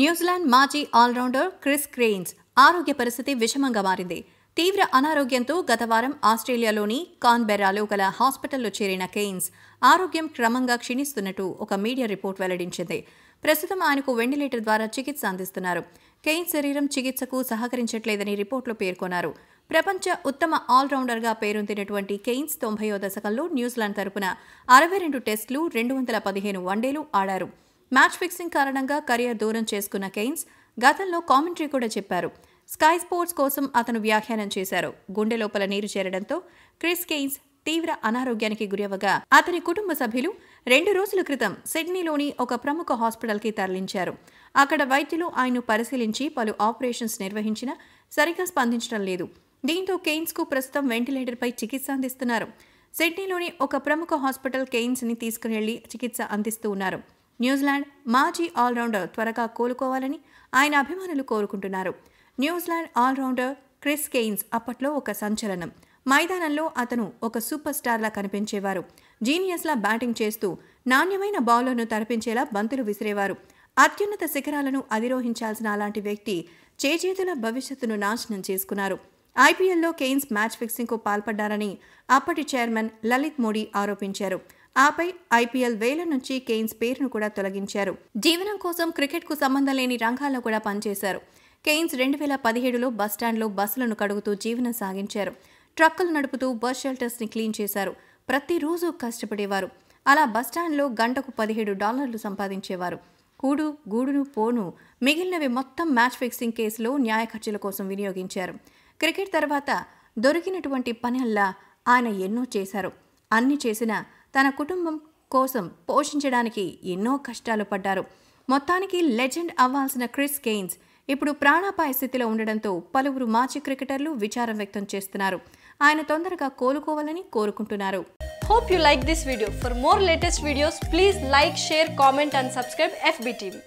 New Zealand మాజీ allrounder Chris cranes ఆరోగ్య పరిస్థితి విషమంగా మారింది తీవ్ర అనారోగ్యంతో గత వారం ఆస్ట్రేలియాలోని కాన్బెర్రాలో గల హాస్పిటల్లో చేరిన కెయిన్స్ ఆరోగ్యం క్రమంగా క్షీణిస్తున్నట్టు ఒక మీడియా రిపోర్ట్ వెల్లడించింది ప్రస్తుతం ఆయనకు వెంటిలేటర్ ద్వారా చికిత్స అందిస్తున్నారు కెయిన్స్ శరీరం చికిత్సకు సహకరించట్లేదని రిపోర్ట్లో పేర్కొన్నారు ప్రపంచ ఉత్తమ ఆల్రౌండర్గా పేరొందినటువంటి కెయిన్స్ తొంభయో దశకంలో న్యూజిలాండ్ తరపున అరవై రెండు టెస్టులు రెండు వందల పదిహేను వన్డేలు ఆడారు మ్యాచ్ ఫిక్సింగ్ కారణంగా కెరియర్ దూరం చేసుకున్న కెయిన్స్ గతంలో కామెంటరీ కూడా చెప్పారు స్కై స్పోర్ట్స్ కోసం అతను వ్యాఖ్యానం చేశారు గుండె లోపల నీరు చేరడంతో క్రిస్ కెయిన్స్ తీవ్ర అనారోగ్యానికి గురవగా అతని కుటుంబ సభ్యులు రెండు రోజుల క్రితం సిడ్నీలోని ఒక ప్రముఖ హాస్పిటల్కి తరలించారు అక్కడ వైద్యులు ఆయన్ను పరిశీలించి పలు ఆపరేషన్స్ నిర్వహించినా సరిగ్గా స్పందించడం లేదు దీంతో కెయిన్స్కు ప్రస్తుతం వెంటిలేటర్పై చికిత్స అందిస్తున్నారు సిడ్నీలోని ఒక ప్రముఖ హాస్పిటల్ కెయిన్స్ని తీసుకుని చికిత్స అందిస్తూ ఉన్నారు న్యూజిలాండ్ మాజీ ఆల్రౌండర్ త్వరగా కోలుకోవాలని ఆయన అభిమానులు కోరుకుంటున్నారు న్యూజిలాండ్ ఆల్రౌండర్ క్రిస్ కెయిన్స్ అప్పట్లో ఒక సంచలనం మైదానంలో అతను ఒక సూపర్ స్టార్లా కనిపించేవారు జీనియస్లా బ్యాటింగ్ చేస్తూ నాణ్యమైన బౌలర్ను తరపించేలా బంతులు విసిరేవారు అత్యున్నత శిఖరాలను అధిరోహించాల్సిన అలాంటి వ్యక్తి చేజేతుల భవిష్యత్తును నాశనం చేసుకున్నారు ఐపీఎల్లో కెయిన్స్ మ్యాచ్ ఫిక్సింగ్కు పాల్పడ్డారని అప్పటి చైర్మన్ లలిత్ మోడీ ఆరోపించారు ఆపై ఐపీఎల్ వేల నుంచి కెయిన్స్ పేరును కూడా తొలగించారు జీవనం కోసం క్రికెట్కు సంబంధం లేని రంగాల్లో కూడా పనిచేశారు కెయిన్స్ రెండు వేల పదిహేడులో బస్టాండ్లో బస్సులను కడుగుతూ జీవనం సాగించారు ట్రక్కులు నడుపుతూ బస్ షెల్టర్స్ని క్లీన్ చేశారు ప్రతిరోజు కష్టపడేవారు అలా బస్టాండ్లో గంటకు పదిహేడు డాలర్లు సంపాదించేవారు కూడు గూడును పోను మిగిలినవి మొత్తం మ్యాచ్ ఫిక్సింగ్ కేసులో న్యాయ ఖర్చుల కోసం వినియోగించారు క్రికెట్ తర్వాత దొరికినటువంటి పని ఆయన ఎన్నో చేశారు అన్ని చేసినా తన కుటుంబం కోసం పోషించడానికి ఎన్నో కష్టాలు పడ్డారు మొత్తానికి లెజెండ్ అవ్వాల్సిన క్రిస్ గెయిన్స్ ఇప్పుడు ప్రాణాపాయ స్థితిలో ఉండడంతో పలువురు మాజీ క్రికెటర్లు విచారం వ్యక్తం చేస్తున్నారు ఆయన తొందరగా కోలుకోవాలని కోరుకుంటున్నారు hope you like this video for more latest videos please like share comment and subscribe FBTV